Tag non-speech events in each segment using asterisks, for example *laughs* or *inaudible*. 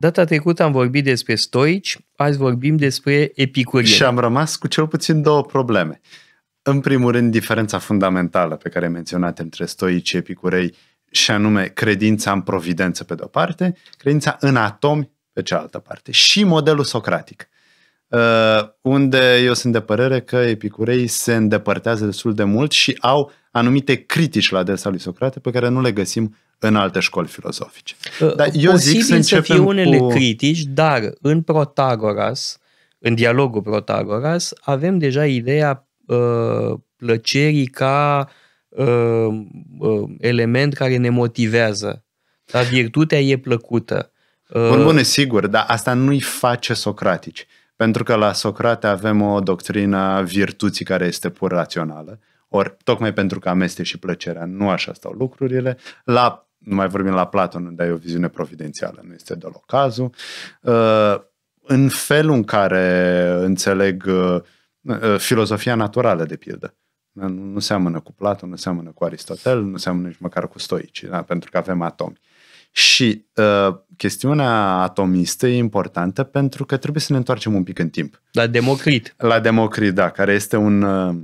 Data trecută am vorbit despre stoici, azi vorbim despre epicurieni. Și am rămas cu cel puțin două probleme. În primul rând, diferența fundamentală pe care ai menționat între stoici și epicurei, și anume credința în providență pe de-o parte, credința în atomi pe cealaltă parte și modelul socratic. Uh, unde eu sunt de părere că epicurei se îndepărtează destul de mult și au anumite critici la adresa lui Socrate pe care nu le găsim în alte școli filozofice. Ă, dar eu Posibil zic să, să fie unele cu... critici, dar în Protagoras, în dialogul Protagoras, avem deja ideea uh, plăcerii ca uh, uh, element care ne motivează. Dar virtutea e plăcută. Uh... Bun, bun, sigur, dar asta nu-i face socratici. Pentru că la Socrate avem o doctrină virtuții care este pur rațională, ori tocmai pentru că amestec și plăcerea, nu așa stau lucrurile. La nu mai vorbim la Platon, unde ai o viziune providențială, nu este deloc cazul. Uh, în felul în care înțeleg uh, uh, filozofia naturală, de pildă. Nu seamănă cu Platon, nu seamănă cu Aristotel, nu seamănă nici măcar cu stoici, da? pentru că avem atomi. Și uh, chestiunea atomistă e importantă pentru că trebuie să ne întoarcem un pic în timp. La Democrit. La Democrit, da, care este un uh,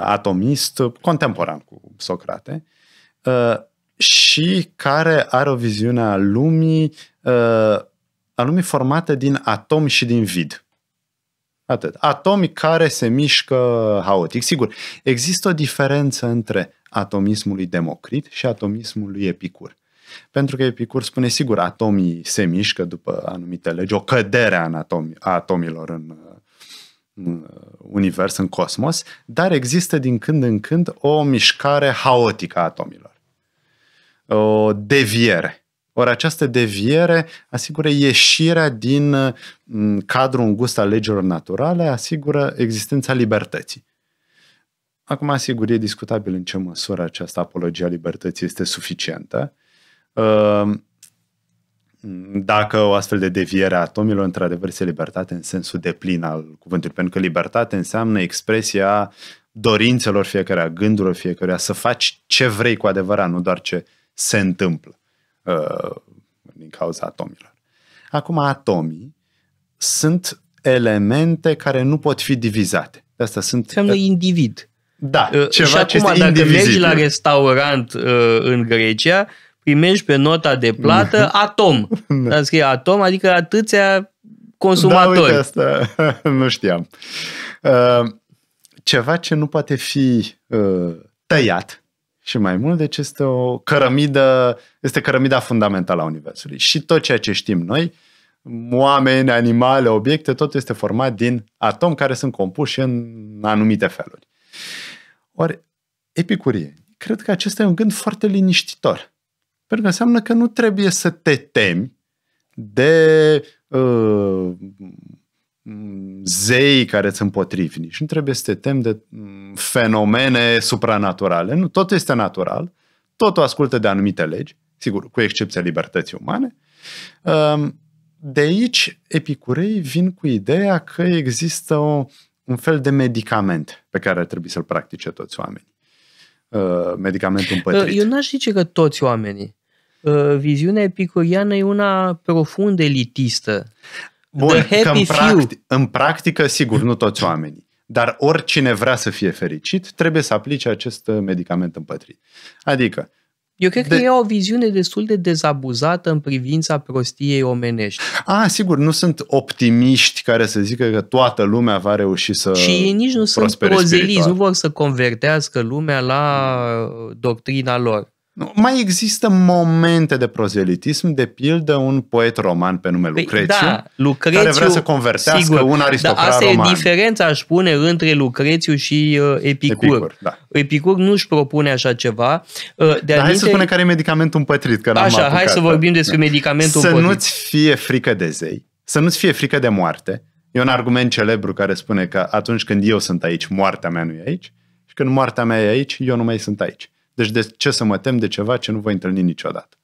atomist contemporan cu Socrate. Uh, și care are o viziune a lumii, uh, a lumii formate din atomi și din vid. Atât. Atomi care se mișcă haotic. Sigur, există o diferență între atomismul lui Democrit și atomismul lui Epicur. Pentru că Epicur spune, sigur, atomii se mișcă după anumite legi, o cădere a, a atomilor în, în uh, univers, în cosmos, dar există din când în când o mișcare haotică a atomilor o deviere. Ori această deviere asigură ieșirea din mm, cadrul îngust al legilor naturale, asigură existența libertății. Acum, asigur, e discutabil în ce măsură această apologie a libertății este suficientă. Ehm, dacă o astfel de deviere a atomilor, într-adevăr, este libertate în sensul de plin al cuvântului, pentru că libertate înseamnă expresia dorințelor fiecare, a gândurilor fiecare, să faci ce vrei cu adevărat, nu doar ce uh, se întâmplă uh, din cauza atomilor. Acum, atomii sunt elemente care nu pot fi divizate. asta sunt... Înseamnă uh, individ. Da, uh, ceva și acum, ce dacă mergi la restaurant uh, în Grecia, primești pe nota de plată mhm. atom. *laughs* Da. scrie atom, adică atâția consumatori. Da, uite asta, *laughs* nu știam. Uh, ceva ce nu poate fi uh, tăiat, și mai mult, deci este o cărămidă, este cărămida fundamentală a Universului. Și tot ceea ce știm noi, oameni, animale, obiecte, tot este format din atomi care sunt compuși în anumite feluri. Ori, epicurie, cred că acesta e un gând foarte liniștitor. Pentru că înseamnă că nu trebuie să te temi de uh, zei care sunt împotrivni și nu trebuie să te temi de mm, fenomene supranaturale. Nu, tot este natural, tot o ascultă de anumite legi, sigur, cu excepția libertății umane. Ehm, de aici, epicurei vin cu ideea că există o, un fel de medicament pe care ar trebui să-l practice toți oamenii. Ehm, medicamentul ehm, împătrit. Eu n-aș zice că toți oamenii viziunea epicuriană e una profund elitistă. Bun, The happy în, practic, în practică, sigur, nu toți oamenii. Dar oricine vrea să fie fericit, trebuie să aplice acest uh, medicament împătrit. Adică, eu cred de... că e o viziune destul de dezabuzată în privința prostiei omenești. A, sigur, nu sunt optimiști care să zică că toată lumea va reuși să Și ei nici nu sunt prozeliți, nu vor să convertească lumea la uh, doctrina lor. Mai există momente de prozelitism, de pildă un poet roman pe nume păi, Lucrețiu, da, Lucrețiu care vrea să convertească sigur, un aristocrat dar asta roman. Asta e diferența, aș spune, între Lucrețiu și uh, Epicur. Epicur, da. Epicur nu-și propune așa ceva. Uh, de Dar aminte... hai să spunem care e medicamentul împătrit, că Așa, apucat, hai să da. vorbim despre da. medicamentul împătrit. Să nu-ți fie frică de zei, să nu-ți fie frică de moarte. E un argument celebru care spune că atunci când eu sunt aici, moartea mea nu e aici. Și când moartea mea e aici, eu nu mai sunt aici. Deci de ce să mă tem de ceva ce nu voi întâlni niciodată?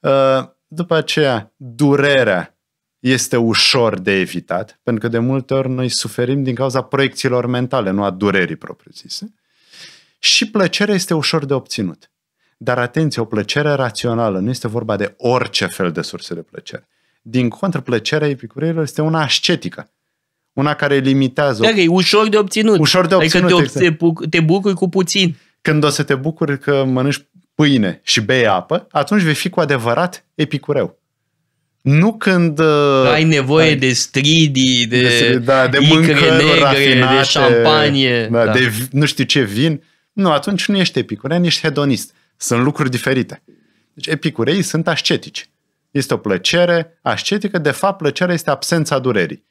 Uh, după aceea, durerea este ușor de evitat, pentru că de multe ori noi suferim din cauza proiecțiilor mentale, nu a durerii propriu-zise. Și plăcerea este ușor de obținut. Dar atenție, o plăcere rațională, nu este vorba de orice fel de surse de plăcere. Din contră, plăcerea epicureilor este una ascetică. Una care limitează. Dar e ușor de obținut. Ușor de obținut. Adică te, exact. te bucuri cu puțin. Când o să te bucuri că mănânci pâine și bei apă, atunci vei fi cu adevărat epicureu. Nu când... Uh, ai nevoie ai, de stridii, de, de, da, de mâncări negre, rafinate, de șampanie. Da, da. De nu știu ce vin. Nu, atunci nu ești epicurean, ești hedonist. Sunt lucruri diferite. Deci epicureii sunt ascetici. Este o plăcere ascetică, de fapt plăcerea este absența durerii.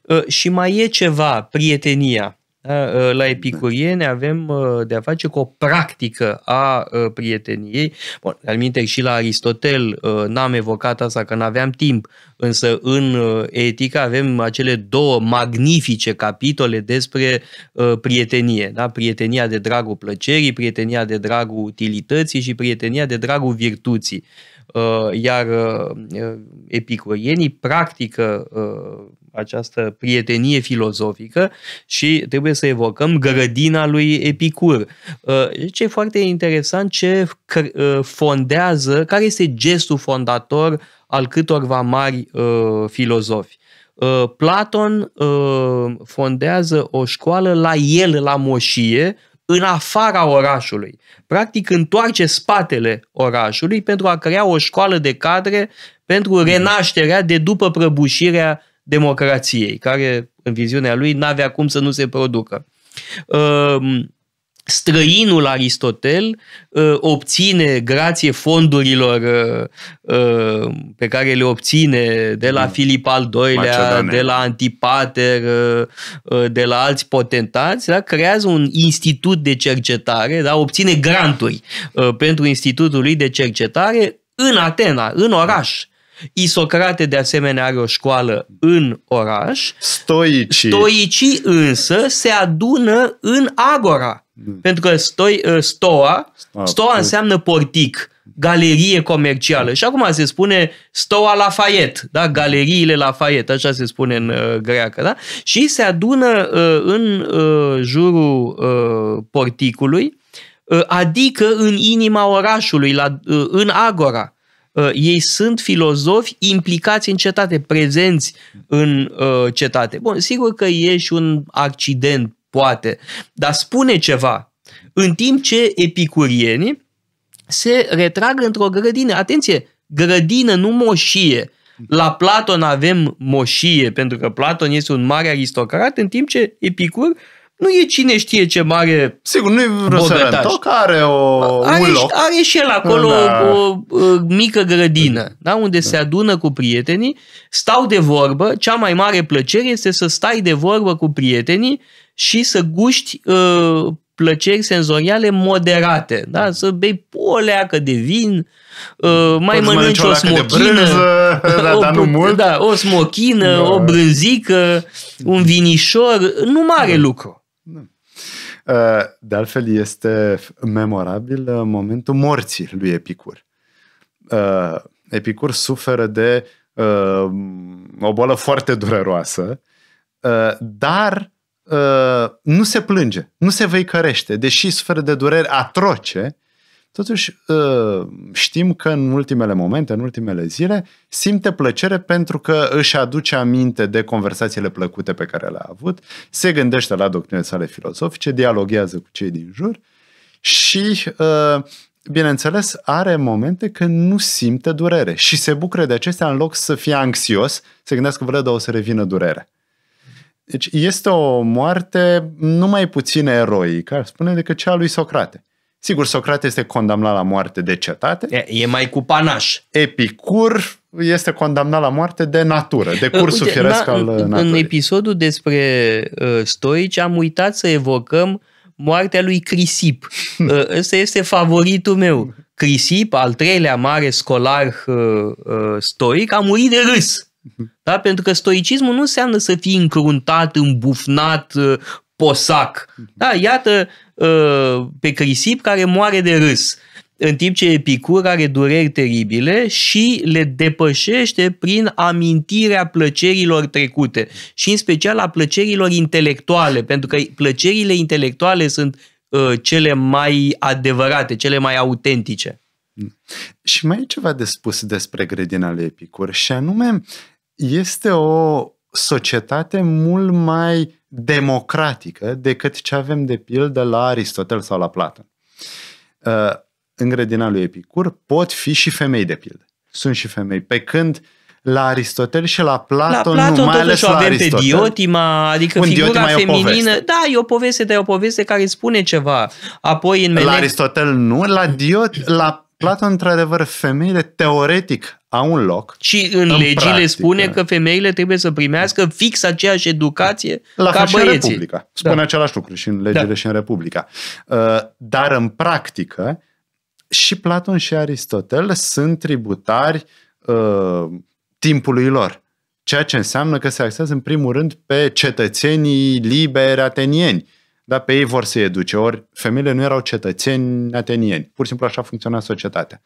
Uh, și mai e ceva, prietenia. Da? Ă, la epicurieni avem ă, de-a face cu o practică a ă, prieteniei. Bun, aminte și la Aristotel n-am evocat asta că n-aveam timp, însă în etică avem acele două magnifice capitole despre prietenie. Da? Prietenia de dragul plăcerii, prietenia de dragul utilității și prietenia de dragul virtuții. Uh, iar uh, epicurienii practică uh, această prietenie filozofică și trebuie să evocăm grădina lui Epicur. Ce deci e foarte interesant ce fondează, care este gestul fondator al câtorva mari filozofi. Platon fondează o școală la el, la moșie, în afara orașului. Practic întoarce spatele orașului pentru a crea o școală de cadre pentru mm. renașterea de după prăbușirea democrației, care în viziunea lui n-avea cum să nu se producă. Uh, străinul Aristotel uh, obține, grație fondurilor uh, uh, pe care le obține de la mm. Filip al II-lea, de la Antipater, de la alți potentați, da? creează un institut de cercetare, da? obține granturi pentru institutul lui de cercetare în Atena, în oraș. Isocrate de asemenea are o școală în oraș. Stoicii. Stoicii însă se adună în agora Mm. Pentru că stoi, ă, stoa, stoa înseamnă portic, galerie comercială. Și acum se spune stoa la faiet, da? galeriile la faiet, așa se spune în ă, greacă. Da? Și se adună ă, în jurul porticului, adică în inima orașului, în agora. ei sunt filozofi implicați în cetate, prezenți în uh, cetate. Bun, sigur că e și un accident Poate. Dar spune ceva. În timp ce epicurienii se retrag într-o grădină. Atenție, grădină, nu moșie. La Platon avem moșie, pentru că Platon este un mare aristocrat, în timp ce Epicur nu e cine știe ce mare Sigur, nu i vreo sărătoc, are o are, loc. are și el acolo da. o, o mică grădină, da, unde da. se adună cu prietenii, stau de vorbă, cea mai mare plăcere este să stai de vorbă cu prietenii și să guști uh, plăceri senzoriale moderate, da? Mm. Să bei o leacă de vin, uh, mai Poți mănânci o smochină, brânză, *laughs* da, o, da, nu mult. Da, o smochină, no. Da. o brânzică, un vinișor, nu mare no. Da. lucru. Uh, de altfel, este memorabil uh, momentul morții lui Epicur. Uh, Epicur suferă de o boală foarte dureroasă, dar Uh, nu se plânge, nu se văicărește, deși suferă de dureri atroce, totuși uh, știm că în ultimele momente, în ultimele zile, simte plăcere pentru că își aduce aminte de conversațiile plăcute pe care le-a avut, se gândește la doctrinele sale filozofice, dialoghează cu cei din jur și uh, bineînțeles, are momente când nu simte durere și se bucură de acestea în loc să fie anxios, se gândească, că da, o să revină durerea. Deci este o moarte numai puțin eroică, ar spune, decât cea lui Socrate. Sigur, Socrate este condamnat la moarte de cetate. E, e mai cu panaș. Epicur este condamnat la moarte de natură, de *laughs* cursul Uite, firesc na, al naturii. În episodul despre uh, stoici am uitat să evocăm moartea lui Crisip. *laughs* uh, ăsta este favoritul meu. Crisip, al treilea mare scolar uh, uh, stoic, a murit de râs. Da? Pentru că stoicismul nu înseamnă să fii încruntat, îmbufnat, uh, posac. Da, iată uh, pe Crisip care moare de râs, în timp ce Epicur are dureri teribile și le depășește prin amintirea plăcerilor trecute și în special a plăcerilor intelectuale, pentru că plăcerile intelectuale sunt uh, cele mai adevărate, cele mai autentice. Și mai e ceva de spus despre grădina lui Epicur și anume este o societate mult mai democratică decât ce avem de pildă la Aristotel sau la Platon. Uh, în grădina lui Epicur pot fi și femei de pildă. Sunt și femei. Pe când la Aristotel și la Platon, la Platon nu, mai ales la avem Aristotel. pe Diotima, adică Bun, figura Diotima feminină. E da, e o poveste, dar e o poveste care spune ceva. Apoi în Mele... La Aristotel nu, la Diot, la Platon, într-adevăr, femeile teoretic au un loc. Și în, în legile practică. spune că femeile trebuie să primească fix aceeași educație La ca băieții. în Republica. Da. Spune da. același lucru și în legile da. și în Republica. Uh, dar în practică, și Platon și Aristotel sunt tributari uh, timpului lor. Ceea ce înseamnă că se axează în primul rând pe cetățenii liberi atenieni dar pe ei vor să educe. Ori femeile nu erau cetățeni atenieni, pur și simplu așa funcționa societatea.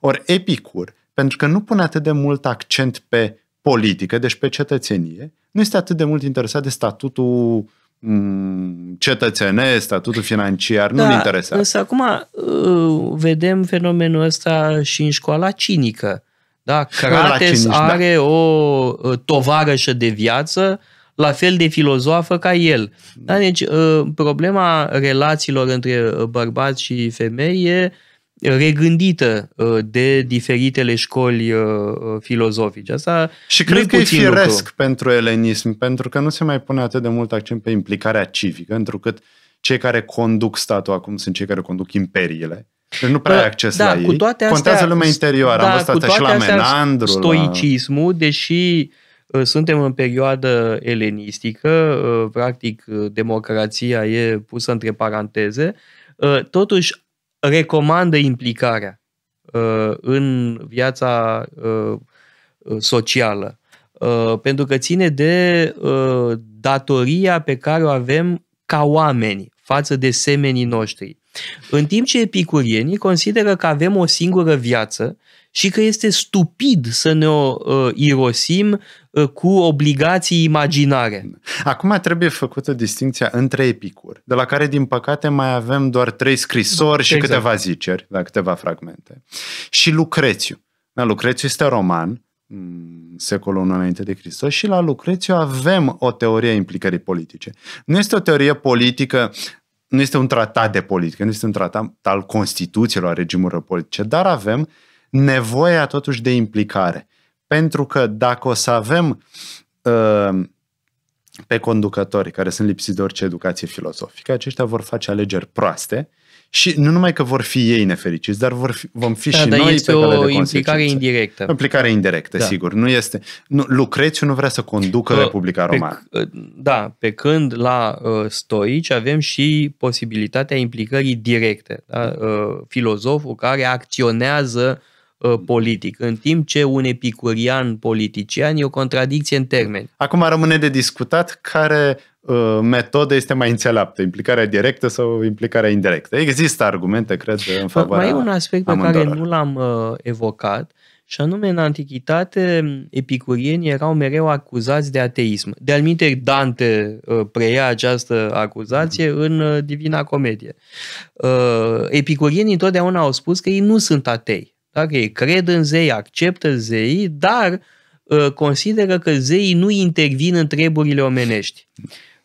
Ori Epicur, pentru că nu pune atât de mult accent pe politică, deci pe cetățenie, nu este atât de mult interesat de statutul mm, cetățenesc, statutul financiar, da, nu-l interesează. Însă acum uh, vedem fenomenul ăsta și în școala cinică. Da, Crates cinici, da. are da. o uh, tovarășă de viață la fel de filozofă ca el. Da? Deci, uh, problema relațiilor între uh, bărbați și femei e regândită uh, de diferitele școli filozofice. Asta și cred că e firesc lucru. pentru elenism, pentru că nu se mai pune atât de mult accent pe implicarea civică, întrucât cei care conduc statul acum sunt cei care conduc imperiile. Deci nu prea da, ai acces da, la ei. Da, cu toate astea, Contează lumea interioară. Da, Am văzut asta și la Menandru. Stoicismul, la... deși Ă, suntem în perioadă elenistică, ă, practic ă, democrația e pusă între paranteze, totuși recomandă implicarea în viața socială, pentru că ține de datoria pe care o avem ca oameni față de semenii noștri. În timp ce epicurienii consideră că avem o singură viață și că este stupid să ne o uh, irosim uh, cu obligații imaginare. Acum trebuie făcută distinția între epicuri, de la care, din păcate, mai avem doar trei scrisori exact. și câteva ziceri, da, câteva fragmente, și Lucrețiu. Da, Lucrețiu este roman, mm, secolul I înainte de Hristos și la Lucrețiu avem o teorie a implicării politice. Nu este o teorie politică, nu este un tratat de politică, nu este un tratat al Constituțiilor, a regimurilor politice, dar avem nevoia totuși de implicare. Pentru că dacă o să avem uh, pe conducători care sunt lipsiți de orice educație filozofică, aceștia vor face alegeri proaste și nu numai că vor fi ei nefericiți, dar vor fi, vom fi da, și dar noi este pe o de implicare indirectă. O implicare indirectă, da. sigur. Nu este, nu, Lucrețiu nu vrea să conducă că, Republica Romană. Pe, uh, da, pe când la uh, stoici avem și posibilitatea implicării directe. Da? Uh, filozoful care acționează Uh, politic, în timp ce un epicurian politician e o contradicție în termeni. Acum rămâne de discutat care uh, metodă este mai înțeleaptă, implicarea directă sau implicarea indirectă. Există argumente, cred, în favoarea Mai e un aspect pe care nu l-am uh, evocat, și anume, în antichitate, epicurienii erau mereu acuzați de ateism. De alminte, Dante preia această acuzație mm-hmm. în Divina Comedie. Epicurienii întotdeauna au spus că ei nu sunt atei. Dacă ei cred în zei, acceptă zeii, dar ă, consideră că zeii nu intervin în treburile omenești.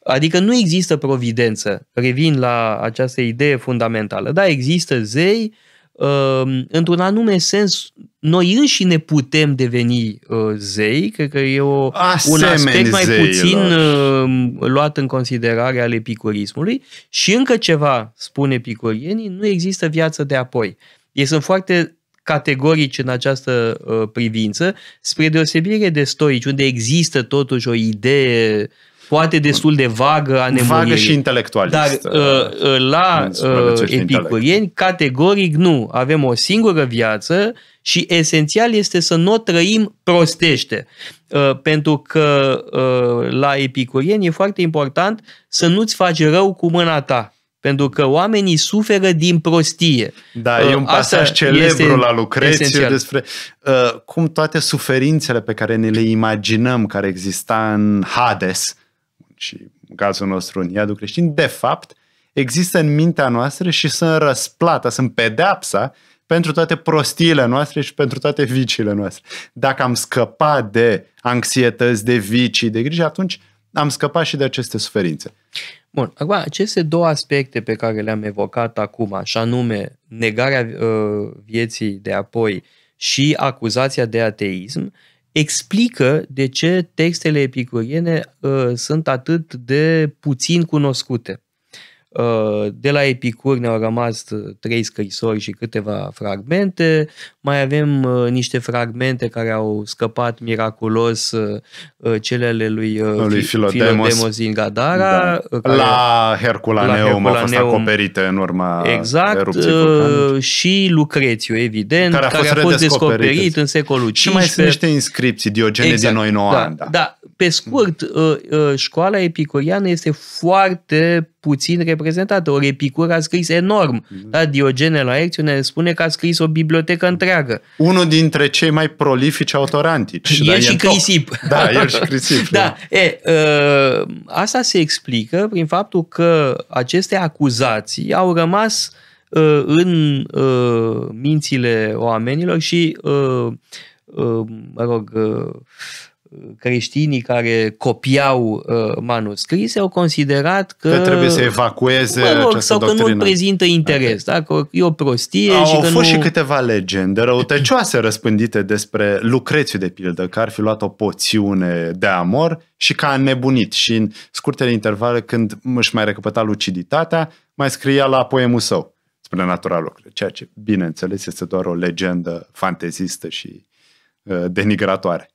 Adică nu există providență. Revin la această idee fundamentală. Da, există zei, ă, într-un anume sens, noi înși ne putem deveni ă, zei, cred că e o, un aspect mai zeilor. puțin luat în considerare al epicurismului și încă ceva, spune epicurienii, nu există viață de apoi. Ei sunt foarte categorici în această uh, privință, spre deosebire de stoici, unde există totuși o idee poate destul de vagă a nemuririi. Vagă și intelectualistă. Dar uh, uh, uh la uh, epicurieni, categoric nu. Avem o singură viață și esențial este să nu o trăim prostește. Uh, pentru că uh, la epicurieni e foarte important să nu-ți faci rău cu mâna ta. Pentru că oamenii suferă din prostie. Da, uh, e un pasaj celebru la Lucrețiu esențial. despre uh, cum toate suferințele pe care ne le imaginăm care exista în Hades și în cazul nostru în iadul creștin, de fapt există în mintea noastră și sunt răsplata, sunt pedeapsa pentru toate prostiile noastre și pentru toate viciile noastre. Dacă am scăpat de anxietăți, de vicii, de griji, atunci am scăpat și de aceste suferințe. Bun, acum aceste două aspecte pe care le-am evocat acum, și anume negarea uh, vieții de apoi și acuzația de ateism, explică de ce textele epicuriene uh, sunt atât de puțin cunoscute. Uh, de la Epicur ne-au rămas uh, trei scrisori și câteva fragmente. Mai avem uh, niște fragmente care au scăpat miraculos celele lui, lui Filodemos. Filodemos din Gadara. Da. Care, la Herculaneum, la au fost acoperite în urma exact, erupției Și Lucrețiu, evident, care a fost, care a fost descoperit în secolul XV. Și mai sunt niște inscripții, Diogene exact, din Oinoan. Da, da. da pe scurt, mm. uh, uh, școala epicuriană este foarte puțin reprezentată. Ori Epicur a scris enorm. Mm. Da? Diogene Laerțiu ne spune că a scris o bibliotecă întreagă. Unul dintre cei mai prolifici autorantici. El da, și Crisip. Top. Da, el și Crisip. *laughs* Da. da. E, ă, asta se explică prin faptul că aceste acuzații au rămas ă, în ă, mințile oamenilor și, mă rog, creștinii care copiau uh, manuscrise au considerat că, că trebuie să evacueze mă rog, sau că nu prezintă interes, okay. da? că e o prostie. Au și că fost nu... și câteva legende răutăcioase răspândite despre Lucrețiu, de pildă, că ar fi luat o poțiune de amor și că a nebunit și în scurtele intervale când își mai recăpăta luciditatea, mai scria la poemul său spre natura lucrurilor, ceea ce, bineînțeles, este doar o legendă fantezistă și uh, denigratoare.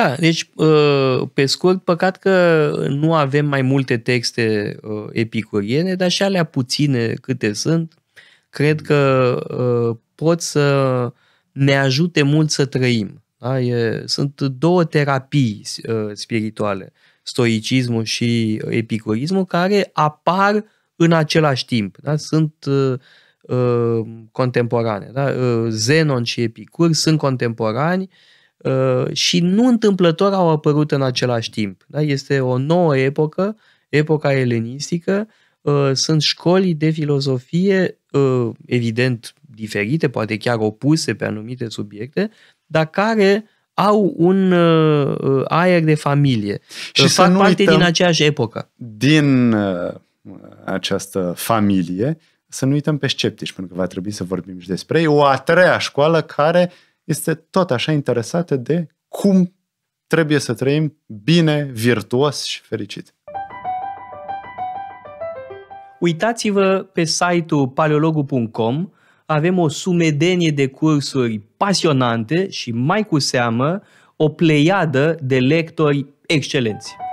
Da, deci, uh, pe scurt, păcat că nu avem mai multe texte uh, epicuriene, dar și alea puține câte sunt, cred că uh, pot să ne ajute mult să trăim. Da? E, sunt două terapii spirituale, stoicismul și epicurismul, care apar în același timp. Da? Sunt contemporane. Da? Zenon și Epicur sunt contemporani uh, Uh, și nu întâmplător au apărut în același timp. Da? Este o nouă epocă, epoca elenistică, uh, sunt școli de filozofie, uh, evident, diferite, poate chiar opuse pe anumite subiecte, dar care au un aer de familie. Și Fac să nu parte din aceeași epocă. Din această familie, să nu uităm pe sceptici, pentru că va trebui să vorbim și despre ei, o a treia școală care uh, este tot așa interesată de cum trebuie să trăim bine, virtuos și fericit. Uitați-vă pe site-ul paleologu.com, avem o sumedenie de cursuri pasionante și mai cu seamă o pleiadă de lectori excelenți.